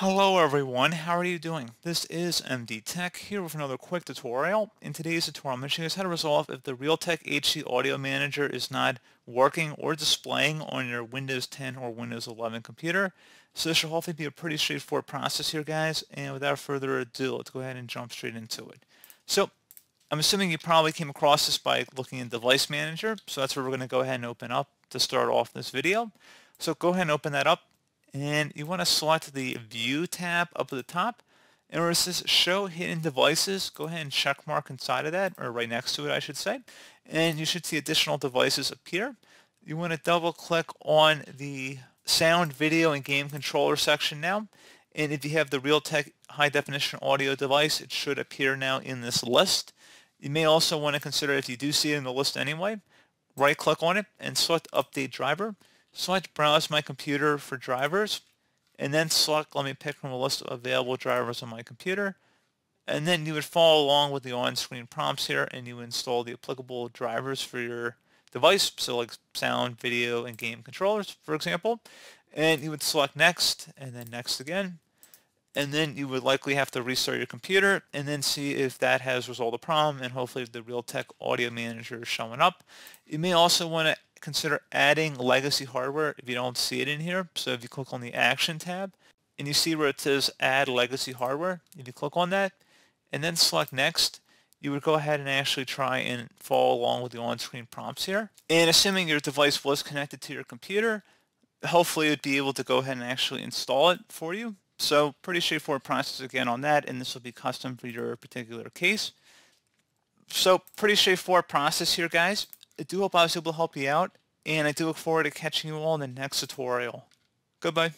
Hello everyone, how are you doing? This is MD Tech here with another quick tutorial. In today's tutorial, I'm going to show you how to resolve if the Realtek HD Audio Manager is not working or displaying on your Windows 10 or Windows 11 computer. So this should hopefully be a pretty straightforward process here guys, and without further ado, let's go ahead and jump straight into it. So, I'm assuming you probably came across this by looking in Device Manager, so that's where we're going to go ahead and open up to start off this video. So go ahead and open that up and you want to select the View tab up at the top, and where it says Show Hidden Devices, go ahead and check mark inside of that, or right next to it I should say, and you should see additional devices appear. You want to double click on the sound, video, and game controller section now, and if you have the Realtek high definition audio device, it should appear now in this list. You may also want to consider if you do see it in the list anyway, right click on it and select update driver. So I browse my computer for drivers and then select let me pick from a list of available drivers on my computer and then you would follow along with the on-screen prompts here and you install the applicable drivers for your device so like sound video and game controllers for example and you would select next and then next again and then you would likely have to restart your computer and then see if that has resolved the problem and hopefully the Realtek audio manager is showing up. You may also want to consider adding legacy hardware if you don't see it in here. So if you click on the Action tab, and you see where it says Add Legacy Hardware, if you click on that, and then select Next, you would go ahead and actually try and follow along with the on-screen prompts here. And assuming your device was connected to your computer, hopefully it would be able to go ahead and actually install it for you. So pretty straightforward process again on that, and this will be custom for your particular case. So pretty straightforward process here, guys. I do hope I was able to help you out, and I do look forward to catching you all in the next tutorial. Goodbye.